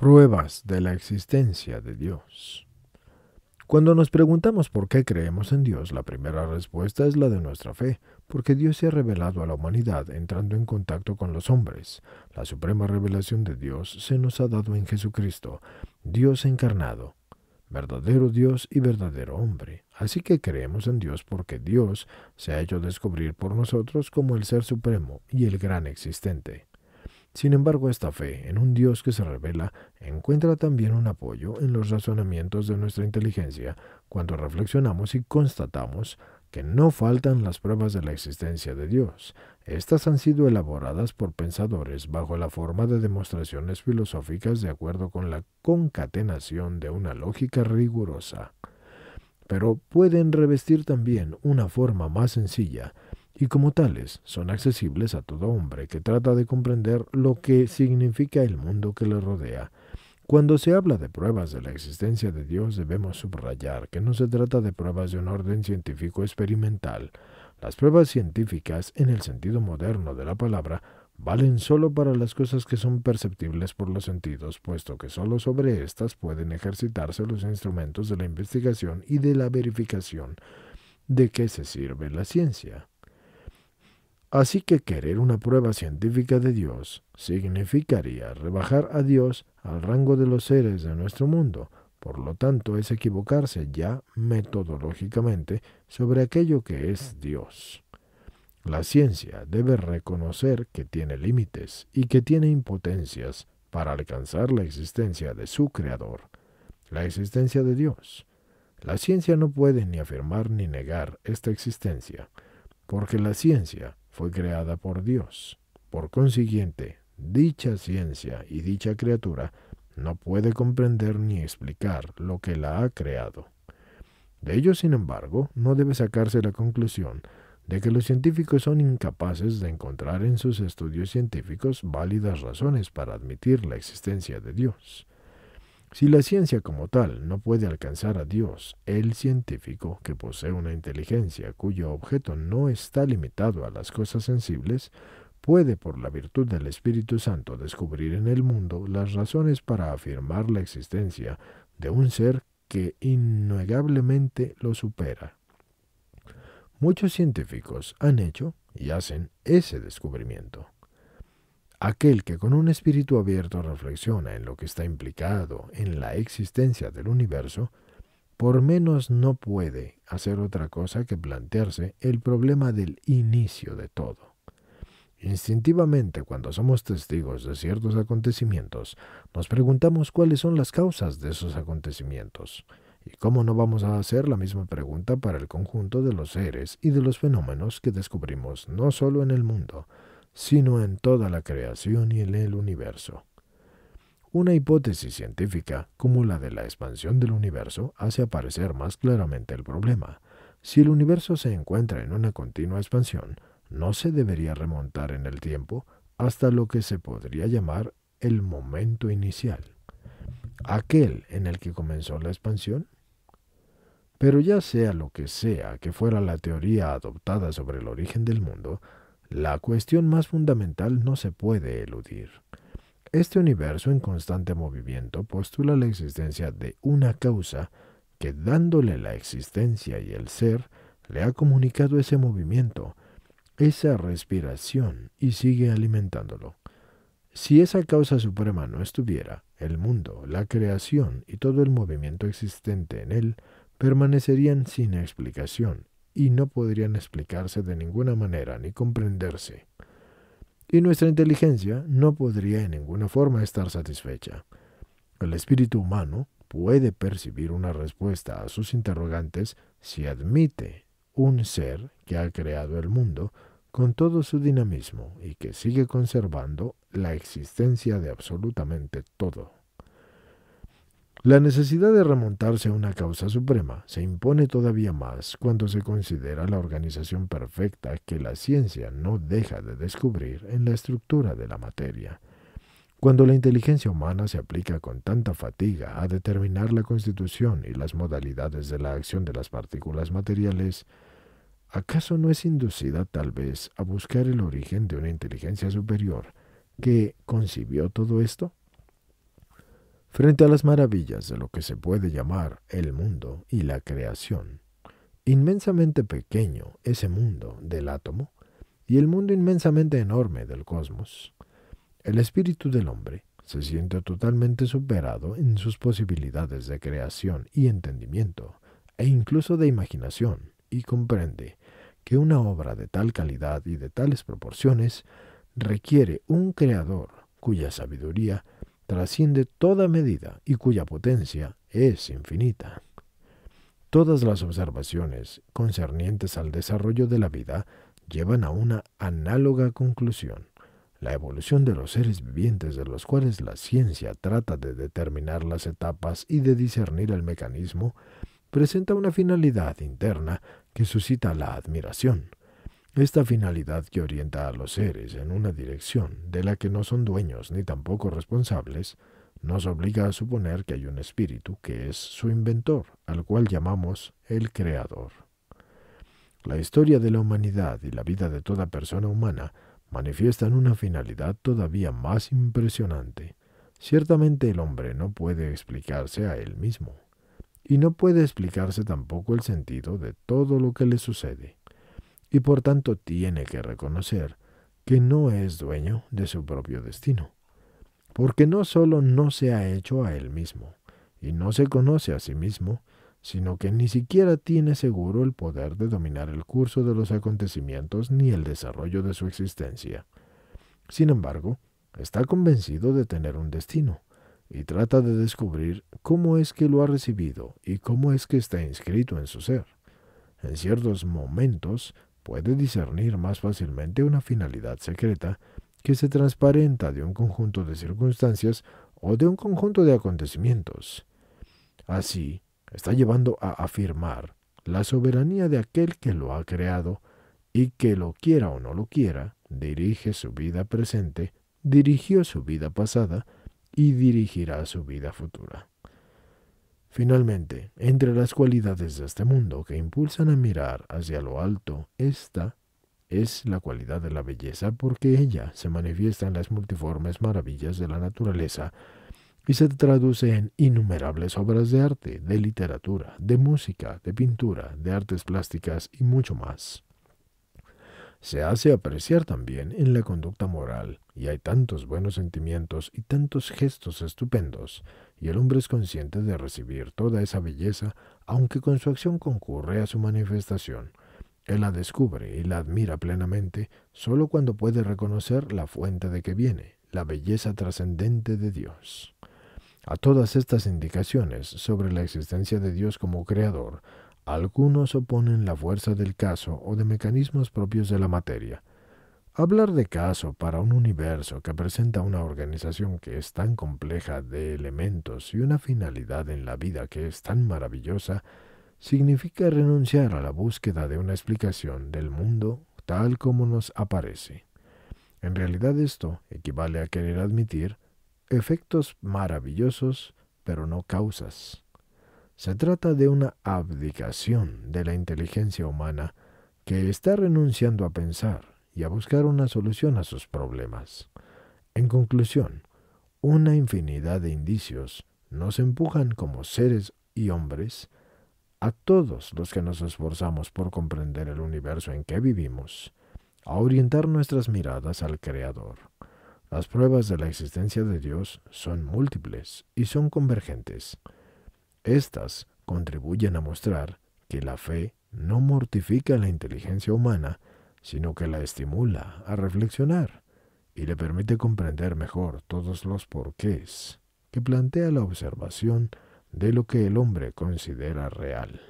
pruebas de la existencia de Dios. Cuando nos preguntamos por qué creemos en Dios, la primera respuesta es la de nuestra fe, porque Dios se ha revelado a la humanidad entrando en contacto con los hombres. La suprema revelación de Dios se nos ha dado en Jesucristo, Dios encarnado, verdadero Dios y verdadero hombre. Así que creemos en Dios porque Dios se ha hecho descubrir por nosotros como el Ser Supremo y el Gran Existente. Sin embargo, esta fe en un Dios que se revela encuentra también un apoyo en los razonamientos de nuestra inteligencia cuando reflexionamos y constatamos que no faltan las pruebas de la existencia de Dios. Estas han sido elaboradas por pensadores bajo la forma de demostraciones filosóficas de acuerdo con la concatenación de una lógica rigurosa. Pero pueden revestir también una forma más sencilla, y como tales son accesibles a todo hombre que trata de comprender lo que significa el mundo que le rodea. Cuando se habla de pruebas de la existencia de Dios debemos subrayar que no se trata de pruebas de un orden científico experimental. Las pruebas científicas, en el sentido moderno de la palabra, valen solo para las cosas que son perceptibles por los sentidos, puesto que solo sobre éstas pueden ejercitarse los instrumentos de la investigación y de la verificación. ¿De qué se sirve la ciencia? Así que querer una prueba científica de Dios significaría rebajar a Dios al rango de los seres de nuestro mundo, por lo tanto es equivocarse ya metodológicamente sobre aquello que es Dios. La ciencia debe reconocer que tiene límites y que tiene impotencias para alcanzar la existencia de su Creador, la existencia de Dios. La ciencia no puede ni afirmar ni negar esta existencia, porque la ciencia fue creada por Dios. Por consiguiente, dicha ciencia y dicha criatura no puede comprender ni explicar lo que la ha creado. De ello, sin embargo, no debe sacarse la conclusión de que los científicos son incapaces de encontrar en sus estudios científicos válidas razones para admitir la existencia de Dios. Si la ciencia como tal no puede alcanzar a Dios, el científico, que posee una inteligencia cuyo objeto no está limitado a las cosas sensibles, puede por la virtud del Espíritu Santo descubrir en el mundo las razones para afirmar la existencia de un ser que innegablemente lo supera. Muchos científicos han hecho y hacen ese descubrimiento. Aquel que con un espíritu abierto reflexiona en lo que está implicado en la existencia del universo, por menos no puede hacer otra cosa que plantearse el problema del inicio de todo. Instintivamente, cuando somos testigos de ciertos acontecimientos, nos preguntamos cuáles son las causas de esos acontecimientos. ¿Y cómo no vamos a hacer la misma pregunta para el conjunto de los seres y de los fenómenos que descubrimos no solo en el mundo, sino en toda la creación y en el universo. Una hipótesis científica como la de la expansión del universo hace aparecer más claramente el problema. Si el universo se encuentra en una continua expansión, no se debería remontar en el tiempo hasta lo que se podría llamar el momento inicial, aquel en el que comenzó la expansión. Pero ya sea lo que sea que fuera la teoría adoptada sobre el origen del mundo, la cuestión más fundamental no se puede eludir. Este universo en constante movimiento postula la existencia de una causa que dándole la existencia y el ser, le ha comunicado ese movimiento, esa respiración y sigue alimentándolo. Si esa causa suprema no estuviera, el mundo, la creación y todo el movimiento existente en él permanecerían sin explicación y no podrían explicarse de ninguna manera ni comprenderse. Y nuestra inteligencia no podría en ninguna forma estar satisfecha. El espíritu humano puede percibir una respuesta a sus interrogantes si admite un ser que ha creado el mundo con todo su dinamismo y que sigue conservando la existencia de absolutamente todo. La necesidad de remontarse a una causa suprema se impone todavía más cuando se considera la organización perfecta que la ciencia no deja de descubrir en la estructura de la materia. Cuando la inteligencia humana se aplica con tanta fatiga a determinar la constitución y las modalidades de la acción de las partículas materiales, ¿acaso no es inducida tal vez a buscar el origen de una inteligencia superior que concibió todo esto? Frente a las maravillas de lo que se puede llamar el mundo y la creación, inmensamente pequeño ese mundo del átomo y el mundo inmensamente enorme del cosmos, el espíritu del hombre se siente totalmente superado en sus posibilidades de creación y entendimiento, e incluso de imaginación, y comprende que una obra de tal calidad y de tales proporciones requiere un creador cuya sabiduría trasciende toda medida y cuya potencia es infinita. Todas las observaciones concernientes al desarrollo de la vida llevan a una análoga conclusión, la evolución de los seres vivientes de los cuales la ciencia trata de determinar las etapas y de discernir el mecanismo, presenta una finalidad interna que suscita la admiración. Esta finalidad que orienta a los seres en una dirección de la que no son dueños ni tampoco responsables, nos obliga a suponer que hay un espíritu que es su inventor, al cual llamamos el Creador. La historia de la humanidad y la vida de toda persona humana manifiestan una finalidad todavía más impresionante. Ciertamente el hombre no puede explicarse a él mismo, y no puede explicarse tampoco el sentido de todo lo que le sucede y por tanto tiene que reconocer que no es dueño de su propio destino, porque no solo no se ha hecho a él mismo y no se conoce a sí mismo, sino que ni siquiera tiene seguro el poder de dominar el curso de los acontecimientos ni el desarrollo de su existencia. Sin embargo, está convencido de tener un destino, y trata de descubrir cómo es que lo ha recibido y cómo es que está inscrito en su ser. En ciertos momentos puede discernir más fácilmente una finalidad secreta que se transparenta de un conjunto de circunstancias o de un conjunto de acontecimientos. Así, está llevando a afirmar la soberanía de aquel que lo ha creado y que lo quiera o no lo quiera, dirige su vida presente, dirigió su vida pasada y dirigirá su vida futura. Finalmente, entre las cualidades de este mundo que impulsan a mirar hacia lo alto, esta es la cualidad de la belleza porque ella se manifiesta en las multiformes maravillas de la naturaleza y se traduce en innumerables obras de arte, de literatura, de música, de pintura, de artes plásticas y mucho más se hace apreciar también en la conducta moral, y hay tantos buenos sentimientos y tantos gestos estupendos, y el hombre es consciente de recibir toda esa belleza, aunque con su acción concurre a su manifestación. Él la descubre y la admira plenamente sólo cuando puede reconocer la fuente de que viene, la belleza trascendente de Dios. A todas estas indicaciones sobre la existencia de Dios como creador, algunos oponen la fuerza del caso o de mecanismos propios de la materia. Hablar de caso para un universo que presenta una organización que es tan compleja de elementos y una finalidad en la vida que es tan maravillosa significa renunciar a la búsqueda de una explicación del mundo tal como nos aparece. En realidad esto equivale a querer admitir efectos maravillosos, pero no causas. Se trata de una abdicación de la inteligencia humana que está renunciando a pensar y a buscar una solución a sus problemas. En conclusión, una infinidad de indicios nos empujan como seres y hombres a todos los que nos esforzamos por comprender el universo en que vivimos, a orientar nuestras miradas al Creador. Las pruebas de la existencia de Dios son múltiples y son convergentes. Estas contribuyen a mostrar que la fe no mortifica la inteligencia humana, sino que la estimula a reflexionar y le permite comprender mejor todos los porqués que plantea la observación de lo que el hombre considera real.